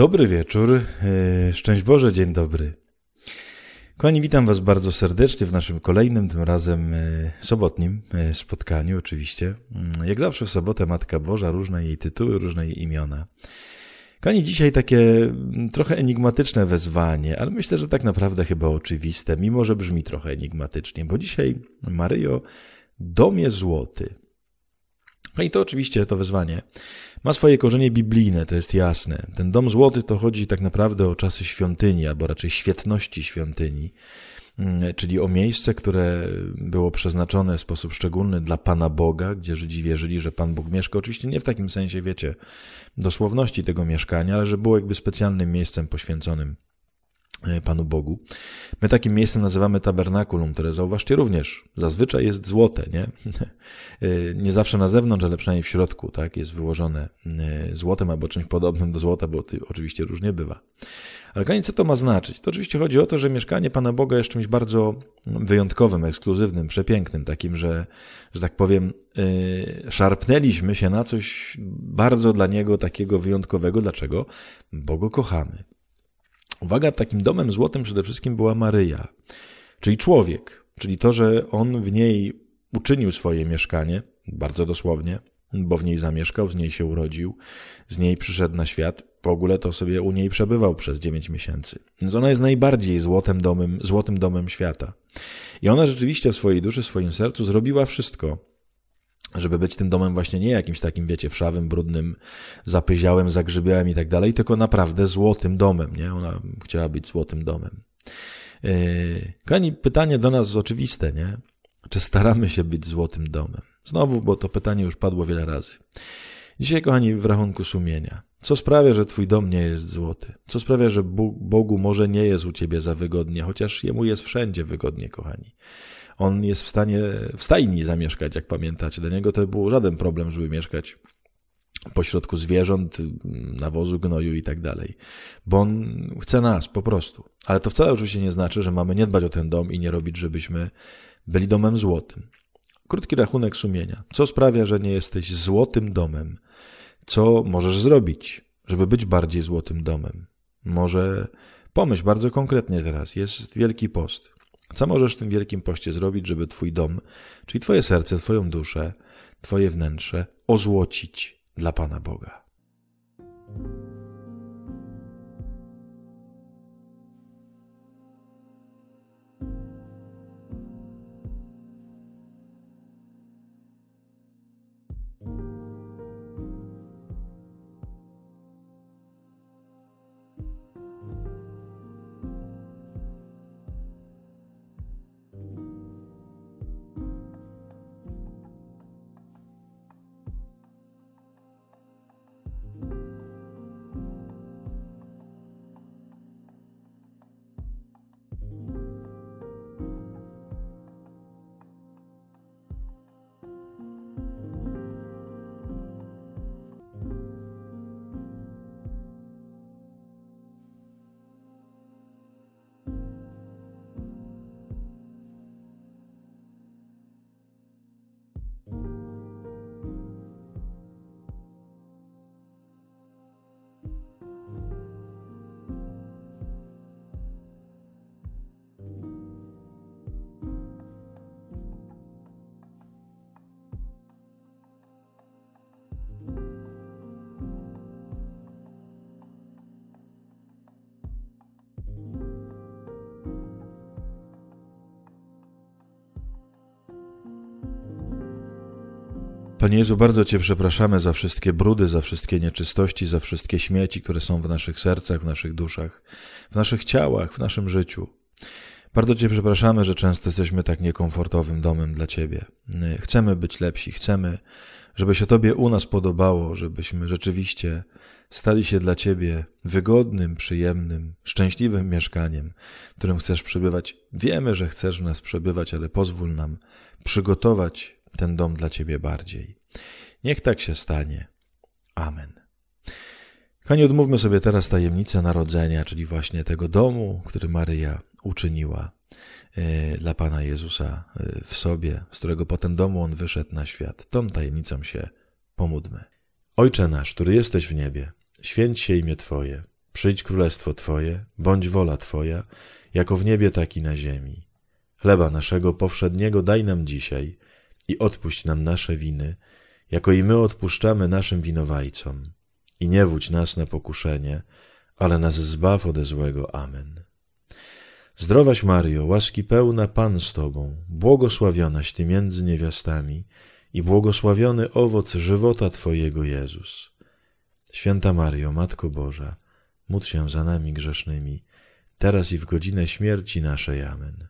Dobry wieczór, e, szczęść Boże, dzień dobry. Kochani, witam Was bardzo serdecznie w naszym kolejnym, tym razem e, sobotnim e, spotkaniu, oczywiście. Mm, jak zawsze w sobotę Matka Boża, różne jej tytuły, różne jej imiona. Kochani, dzisiaj takie mm, trochę enigmatyczne wezwanie, ale myślę, że tak naprawdę chyba oczywiste, mimo że brzmi trochę enigmatycznie, bo dzisiaj Maryjo, dom jest złoty. No i to oczywiście to wezwanie ma swoje korzenie biblijne, to jest jasne. Ten dom złoty to chodzi tak naprawdę o czasy świątyni, albo raczej świetności świątyni, mm, czyli o miejsce, które było przeznaczone w sposób szczególny dla Pana Boga, gdzie Żydzi wierzyli, że Pan Bóg mieszka. Oczywiście nie w takim sensie, wiecie, dosłowności tego mieszkania, ale że było jakby specjalnym miejscem poświęconym E, Panu Bogu. My takim miejscem nazywamy tabernakulum, które zauważcie również, zazwyczaj jest złote, nie? E, nie zawsze na zewnątrz, ale przynajmniej w środku, tak? Jest wyłożone e, złotem albo czymś podobnym do złota, bo oczywiście różnie bywa. Ale kochani, co to ma znaczyć? To oczywiście chodzi o to, że mieszkanie Pana Boga jest czymś bardzo wyjątkowym, ekskluzywnym, przepięknym, takim, że, że tak powiem, yy, szarpnęliśmy się na coś bardzo dla Niego takiego wyjątkowego. Dlaczego? Bo Go kochamy. Uwaga, takim domem złotym przede wszystkim była Maryja, czyli człowiek, czyli to, że on w niej uczynił swoje mieszkanie, bardzo dosłownie, bo w niej zamieszkał, z niej się urodził, z niej przyszedł na świat. W ogóle to sobie u niej przebywał przez 9 miesięcy. Więc ona jest najbardziej złotym domem, złotym domem świata. I ona rzeczywiście w swojej duszy, w swoim sercu zrobiła wszystko, żeby być tym domem właśnie nie jakimś takim, wiecie, wszawym, brudnym, zapyziałem, zagrzybiałem i tak dalej, tylko naprawdę złotym domem, nie? Ona chciała być złotym domem. Yy, Kani, pytanie do nas oczywiste, nie? Czy staramy się być złotym domem? Znowu, bo to pytanie już padło wiele razy. Dzisiaj, kochani, w rachunku sumienia. Co sprawia, że Twój dom nie jest złoty? Co sprawia, że Bogu może nie jest u Ciebie za wygodnie, chociaż Jemu jest wszędzie wygodnie, kochani? On jest w stanie w stajni zamieszkać, jak pamiętacie. Dla niego to był żaden problem, żeby mieszkać pośrodku zwierząt, nawozu, gnoju i tak dalej. Bo on chce nas po prostu. Ale to wcale oczywiście nie znaczy, że mamy nie dbać o ten dom i nie robić, żebyśmy byli domem złotym. Krótki rachunek sumienia. Co sprawia, że nie jesteś złotym domem? Co możesz zrobić, żeby być bardziej złotym domem? Może pomyśl bardzo konkretnie teraz. Jest wielki post. Co możesz w tym wielkim poście zrobić, żeby twój dom, czyli twoje serce, twoją duszę, twoje wnętrze ozłocić dla Pana Boga? Panie Jezu, bardzo Cię przepraszamy za wszystkie brudy, za wszystkie nieczystości, za wszystkie śmieci, które są w naszych sercach, w naszych duszach, w naszych ciałach, w naszym życiu. Bardzo Cię przepraszamy, że często jesteśmy tak niekomfortowym domem dla Ciebie. Chcemy być lepsi, chcemy, żeby się Tobie u nas podobało, żebyśmy rzeczywiście stali się dla Ciebie wygodnym, przyjemnym, szczęśliwym mieszkaniem, w którym chcesz przebywać. Wiemy, że chcesz w nas przebywać, ale pozwól nam przygotować ten dom dla Ciebie bardziej. Niech tak się stanie. Amen. Kochani, odmówmy sobie teraz tajemnicę narodzenia, czyli właśnie tego domu, który Maryja uczyniła e, dla Pana Jezusa e, w sobie, z którego potem domu On wyszedł na świat. Tą tajemnicą się pomódmy. Ojcze nasz, który jesteś w niebie, święć się imię Twoje, przyjdź królestwo Twoje, bądź wola Twoja, jako w niebie, tak i na ziemi. Chleba naszego powszedniego daj nam dzisiaj i odpuść nam nasze winy, jako i my odpuszczamy naszym winowajcom. I nie wódź nas na pokuszenie, ale nas zbaw ode złego. Amen. Zdrowaś Mario, łaski pełna Pan z Tobą, błogosławionaś Ty między niewiastami i błogosławiony owoc żywota Twojego Jezus. Święta Mario, Matko Boża, módl się za nami grzesznymi, teraz i w godzinę śmierci naszej. Amen.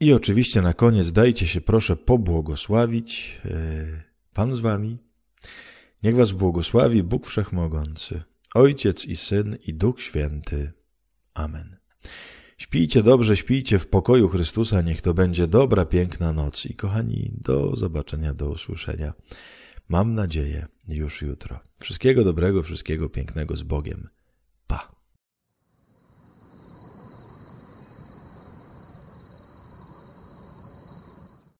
I oczywiście na koniec dajcie się proszę pobłogosławić. E, Pan z wami. Niech was błogosławi Bóg Wszechmogący, Ojciec i Syn i Duch Święty. Amen. Śpijcie dobrze, śpijcie w pokoju Chrystusa, niech to będzie dobra, piękna noc. I kochani, do zobaczenia, do usłyszenia. Mam nadzieję, już jutro. Wszystkiego dobrego, wszystkiego pięknego z Bogiem.